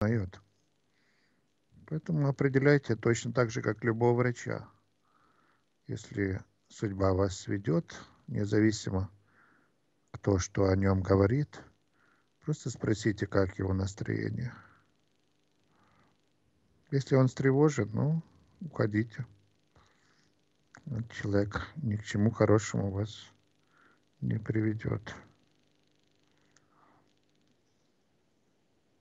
узнает. Поэтому определяйте точно так же, как любого врача. Если судьба вас сведет, независимо кто что о нем говорит, просто спросите, как его настроение. Если он встревожен, ну, уходите. Этот человек ни к чему хорошему вас не приведет.